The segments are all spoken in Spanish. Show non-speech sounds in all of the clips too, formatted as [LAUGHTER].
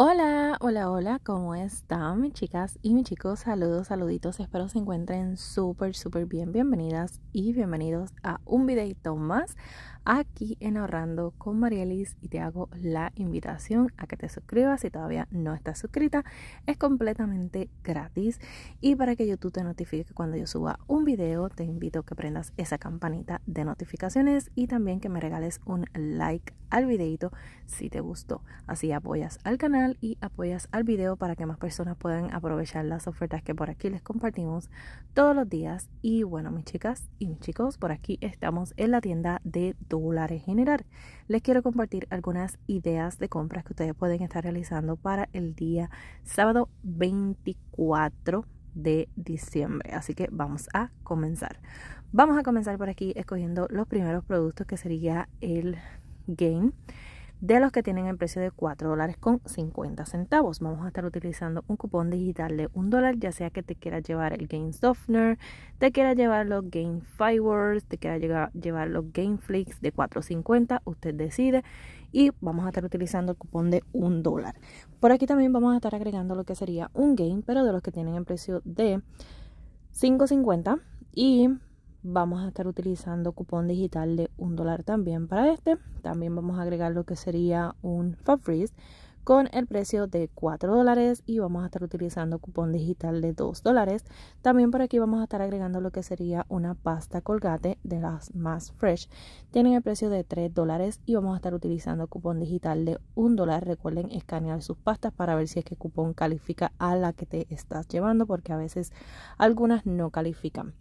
Hola, hola, hola, ¿cómo están mis chicas y mis chicos? Saludos, saluditos, espero se encuentren súper, súper bien. Bienvenidas y bienvenidos a un videito más aquí en Ahorrando con Marielis y te hago la invitación a que te suscribas si todavía no estás suscrita. Es completamente gratis y para que YouTube te notifique cuando yo suba un video, te invito a que prendas esa campanita de notificaciones y también que me regales un like al videito si te gustó. Así apoyas al canal y apoyas al video para que más personas puedan aprovechar las ofertas que por aquí les compartimos todos los días. Y bueno, mis chicas y mis chicos, por aquí estamos en la tienda de dólares general Les quiero compartir algunas ideas de compras que ustedes pueden estar realizando para el día sábado 24 de diciembre. Así que vamos a comenzar. Vamos a comenzar por aquí escogiendo los primeros productos que sería el Gain de los que tienen el precio de 4 dólares con 50 centavos. Vamos a estar utilizando un cupón digital de 1 dólar, ya sea que te quiera llevar el Game Softener, te quiera llevar los Game Fireworks, te quiera llevar los Game Flix de 4.50, usted decide. Y vamos a estar utilizando el cupón de 1 dólar. Por aquí también vamos a estar agregando lo que sería un game, pero de los que tienen el precio de 5.50 y vamos a estar utilizando cupón digital de un dólar también para este. También vamos a agregar lo que sería un Fab Freeze con el precio de 4 dólares y vamos a estar utilizando cupón digital de 2 dólares. También por aquí vamos a estar agregando lo que sería una pasta colgate de las más fresh. Tienen el precio de 3 dólares y vamos a estar utilizando cupón digital de 1 dólar. Recuerden escanear sus pastas para ver si es que cupón califica a la que te estás llevando porque a veces algunas no califican.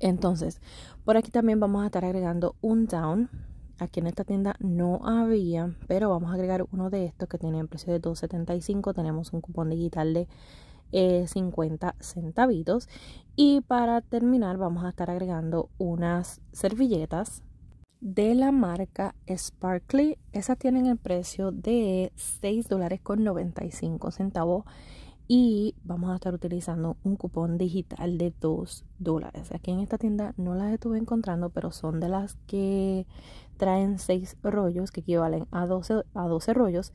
Entonces, por aquí también vamos a estar agregando un down. Aquí en esta tienda no había, pero vamos a agregar uno de estos que tiene el precio de 2.75. Tenemos un cupón digital de eh, 50 centavitos. Y para terminar vamos a estar agregando unas servilletas de la marca Sparkly. Esas tienen el precio de $6.95 dólares y vamos a estar utilizando un cupón digital de 2 dólares. Aquí en esta tienda no las estuve encontrando, pero son de las que traen 6 rollos que equivalen a 12, a 12 rollos.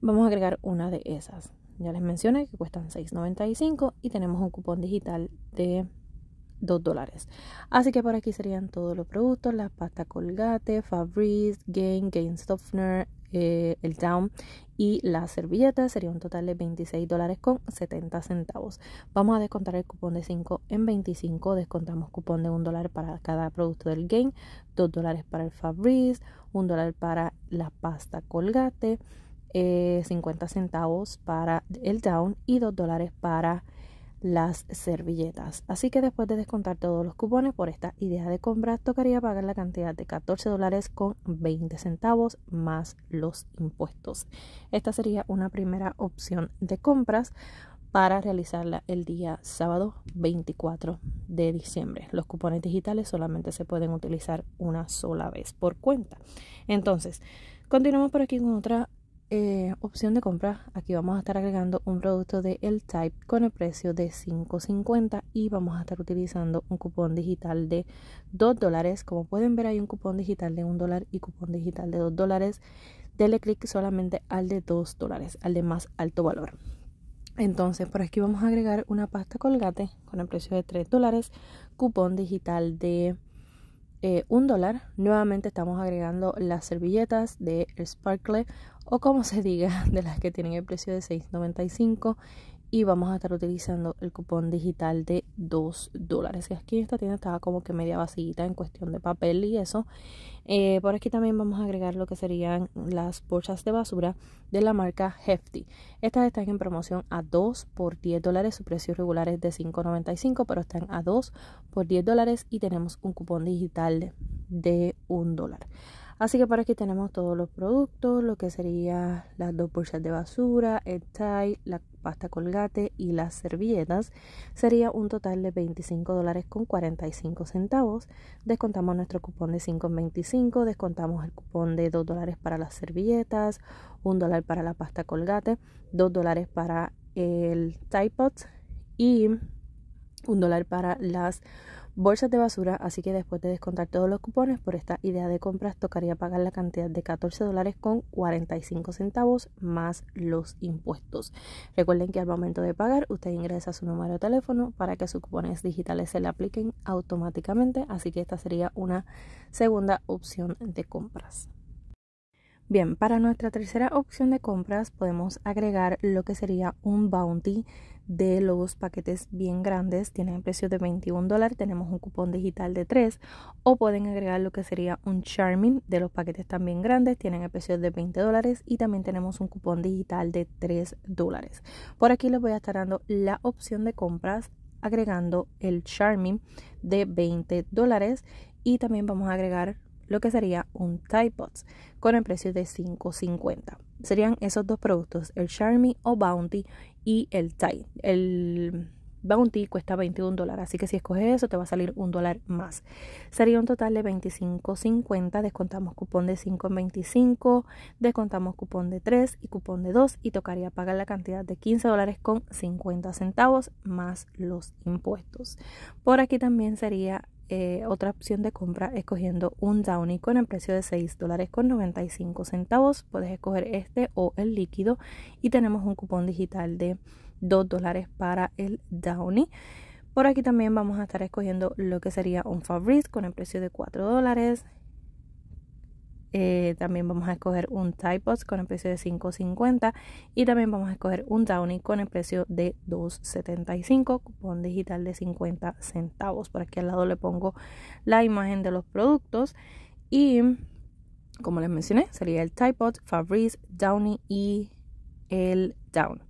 Vamos a agregar una de esas. Ya les mencioné que cuestan 6.95 y tenemos un cupón digital de 2 dólares. Así que por aquí serían todos los productos, la pasta Colgate, Fabrice, Gain, Gain Softener, eh, el down y la servilleta sería un total de 26 dólares con 70 centavos. Vamos a descontar el cupón de 5 en 25, descontamos cupón de 1 dólar para cada producto del game, 2 dólares para el Fabrice, 1 dólar para la pasta Colgate, 50 eh, centavos para el down y 2 dólares para las servilletas. Así que después de descontar todos los cupones por esta idea de compra, tocaría pagar la cantidad de 14 dólares con 20 centavos más los impuestos. Esta sería una primera opción de compras para realizarla el día sábado 24 de diciembre. Los cupones digitales solamente se pueden utilizar una sola vez por cuenta. Entonces, continuamos por aquí con otra eh, opción de compra. Aquí vamos a estar agregando un producto de El Type con el precio de 5.50 y vamos a estar utilizando un cupón digital de 2 dólares. Como pueden ver hay un cupón digital de 1 dólar y cupón digital de 2 dólares. Dele clic solamente al de 2 dólares, al de más alto valor. Entonces por aquí vamos a agregar una pasta colgate con el precio de 3 dólares, cupón digital de $1 eh, un dólar. Nuevamente estamos agregando las servilletas de Sparkle o como se diga, [LAUGHS] de las que tienen el precio de 6.95 y vamos a estar utilizando el cupón digital de 2 dólares. Y aquí esta tienda estaba como que media vasillita en cuestión de papel y eso. Eh, por aquí también vamos a agregar lo que serían las bolsas de basura de la marca Hefty. Estas están en promoción a 2 por 10 dólares. Su precio regular es de 5.95, pero están a 2 por 10 dólares y tenemos un cupón digital de 1 dólar. Así que por aquí tenemos todos los productos, lo que serían las dos bolsas de basura, el tie, la pasta colgate y las servilletas. Sería un total de $25.45. dólares con centavos. Descontamos nuestro cupón de 5.25, descontamos el cupón de 2 dólares para las servilletas, 1 dólar para la pasta colgate, 2 dólares para el tie pot y $1 dólar para las bolsas de basura, así que después de descontar todos los cupones por esta idea de compras, tocaría pagar la cantidad de 14 dólares con 45 centavos más los impuestos. Recuerden que al momento de pagar, usted ingresa su número de teléfono para que sus cupones digitales se le apliquen automáticamente, así que esta sería una segunda opción de compras. Bien, para nuestra tercera opción de compras podemos agregar lo que sería un bounty de los paquetes bien grandes, tienen precios precio de 21 dólares, tenemos un cupón digital de 3 o pueden agregar lo que sería un charming de los paquetes también grandes, tienen el precio de 20 dólares y también tenemos un cupón digital de 3 dólares. Por aquí les voy a estar dando la opción de compras agregando el charming de 20 dólares y también vamos a agregar lo que sería un Tide con el precio de 5.50. Serían esos dos productos, el charming o Bounty y el Tide. El Bounty cuesta 21 dólares, así que si escoges eso te va a salir un dólar más. Sería un total de 25.50, descontamos cupón de 5.25, descontamos cupón de 3 y cupón de 2 y tocaría pagar la cantidad de 15 dólares con 50 centavos más los impuestos. Por aquí también sería eh, otra opción de compra escogiendo un Downy con el precio de 6 dólares con 95 centavos. Puedes escoger este o el líquido y tenemos un cupón digital de 2 dólares para el Downy. Por aquí también vamos a estar escogiendo lo que sería un Fabrice con el precio de 4 dólares, eh, también vamos a escoger un Tide con el precio de 5.50 y también vamos a escoger un Downy con el precio de 2.75, cupón digital de 50 centavos. Por aquí al lado le pongo la imagen de los productos y como les mencioné sería el Tide Fabrice, Downy y el Down.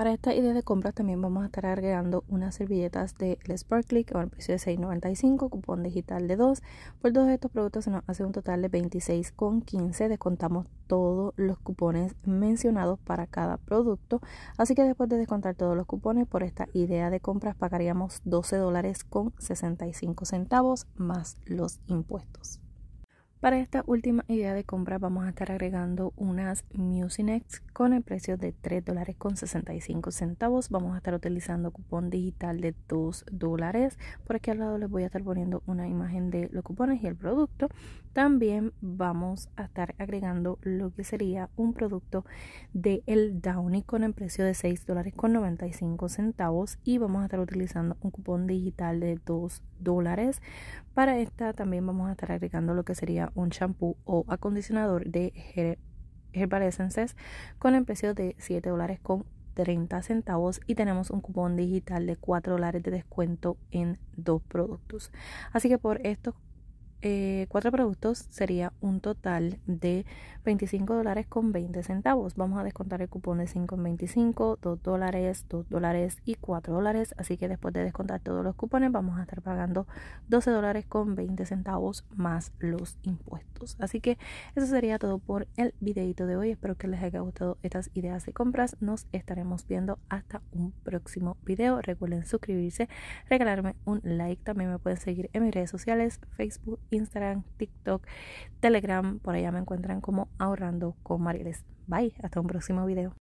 Para esta idea de compras también vamos a estar agregando unas servilletas de Sparkly por a precio de $6.95, cupón digital de 2. Por todos estos productos se nos hace un total de $26.15. Descontamos todos los cupones mencionados para cada producto. Así que después de descontar todos los cupones por esta idea de compras pagaríamos $12.65 más los impuestos. Para esta última idea de compra vamos a estar agregando unas Musinex con el precio de $3.65. dólares con 65 centavos. Vamos a estar utilizando cupón digital de 2 dólares. Por aquí al lado les voy a estar poniendo una imagen de los cupones y el producto. También vamos a estar agregando lo que sería un producto de el Downy con el precio de $6.95 dólares con 95 centavos. Y vamos a estar utilizando un cupón digital de 2 dólares. Para esta también vamos a estar agregando lo que sería un shampoo o acondicionador de Herbal Essences con el precio de $7.30 dólares con y tenemos un cupón digital de 4 dólares de descuento en dos productos. Así que por estos eh, cuatro productos sería un total de 25 dólares con 20 centavos. Vamos a descontar el cupón de 5 con 25, 2 dólares, 2 dólares y 4 dólares. Así que después de descontar todos los cupones vamos a estar pagando 12 dólares con 20 centavos más los impuestos. Así que eso sería todo por el videito de hoy. Espero que les haya gustado estas ideas de compras. Nos estaremos viendo hasta un próximo video. Recuerden suscribirse, regalarme un like. También me pueden seguir en mis redes sociales, Facebook, Instagram, TikTok, Telegram. Por allá me encuentran como ahorrando con Mariles. Bye, hasta un próximo video.